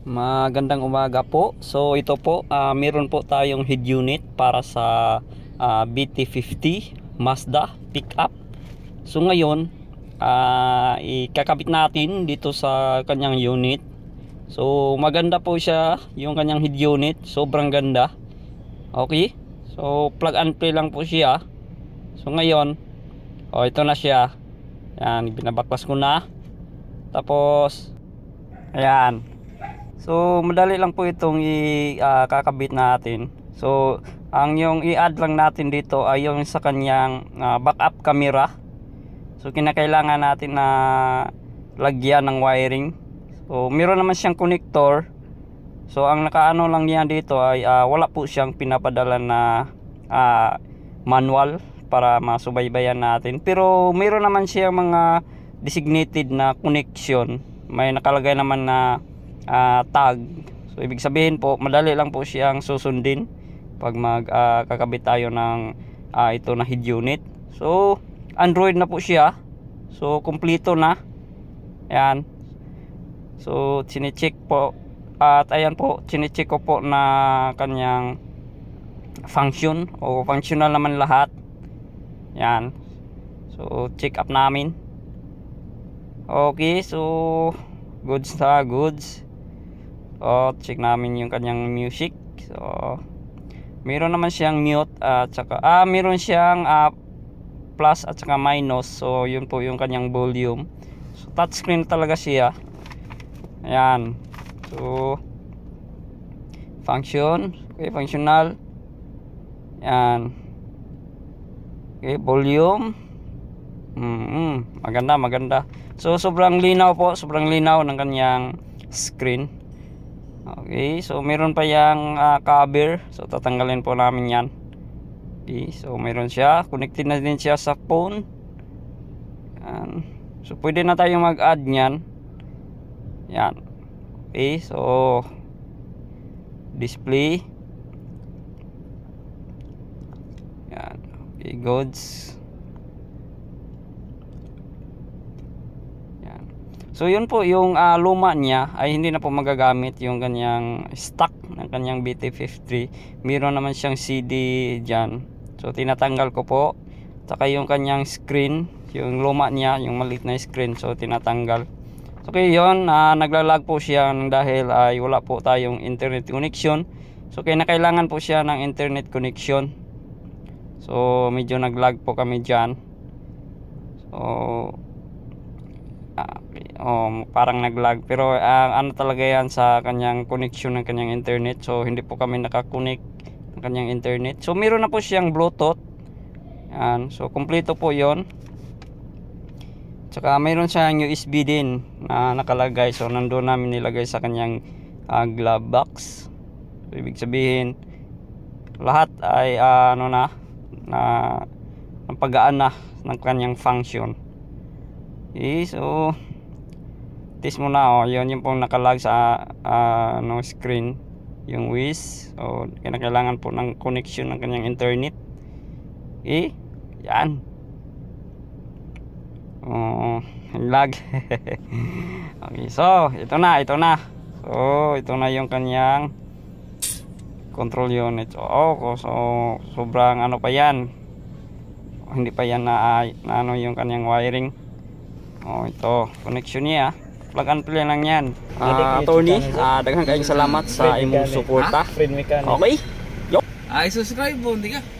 Magandang umaga po. So ito po, uh, meron po tayong head unit para sa uh, ah, BT50 Mazda pickup. So ngayon, uh, ikakabit natin dito sa kanyang unit. So maganda po siya yung kanyang head unit. Sobrang ganda. Okay? So plug and play lang po siya. So ngayon, oh ito na siya. Yan, binabaklas ko na. Tapos, ayan. So madali lang po itong ikakabit ah, uh, natin. So ang yung i-add lang natin dito ay yung sa kanyang uh, backup camera. So kinakailangan natin na lagyan ng wiring. So meron naman siyang connector. So ang nakaano lang niya dito ay uh, wala po siyang pinapadala na uh, manual para masubaybayan natin. Pero meron naman siyang mga designated na connection. May nakalagay naman na uh, tag so ibig sabihin po madali lang po siyang susundin pag mag uh, kakabit tayo ng uh, ito na head unit so android na po siya so kumpleto na ayan so chinecheck po at ayan po chinecheck ko po na kanyang function o functional naman lahat yan so check up namin okay so goods na goods So, check namin yung kanyang music. So, meron naman siyang mute at uh, saka, ah, meron siyang uh, plus at saka minus. So, yun po yung kanyang volume. So, touchscreen talaga siya. Ayan. So, function. Okay, functional. Ayan. Okay, volume. Mm Maganda, maganda. So, sobrang linaw po. Sobrang linaw ng kanyang screen. Okay, so meron pa yang uh, cover. So tatanggalin po namin 'yan. Okay, so meron siya. Connected na din siya sa phone. Yan. So pwede na tayong mag-add niyan. Yan. Okay, so display. Yan. Okay, goods. So yun po yung uh, luma niya ay hindi na po magagamit yung kanyang stock ng kanyang BT53. Meron naman siyang CD diyan. So tinatanggal ko po. Saka yung kanyang screen, yung luma niya, yung maliit na screen so tinatanggal. So kaya yun, uh, naglalag po siya dahil ay uh, wala po tayong internet connection. So kaya kailangan po siya ng internet connection. So medyo naglag po kami diyan. So uh, oh, parang naglag pero uh, ano talaga yan sa kanyang connection ng kanyang internet so hindi po kami nakakonek ng kanyang internet so meron na po siyang bluetooth yan. so kumpleto po yon tsaka mayroon siyang USB din na nakalagay so nandoon namin nilagay sa kanyang uh, glove box so, ibig sabihin lahat ay uh, ano na na ang pagaan na ng kanyang function okay so practice na oh yun yung pong nakalag sa uh, no screen yung Wiz o oh, kailangan po ng connection ng kanyang internet eh yan oh lag okay so ito na ito na so ito na yung kanyang control unit oh so sobrang ano pa yan hindi pa yan na, na ano yung kanyang wiring oh ito connection niya plug and play lang yan. Uh, attorney, uh, daghang kayong salamat sa imong suporta. Ah, okay? Yo. Ay, subscribe po, oh, hindi ka.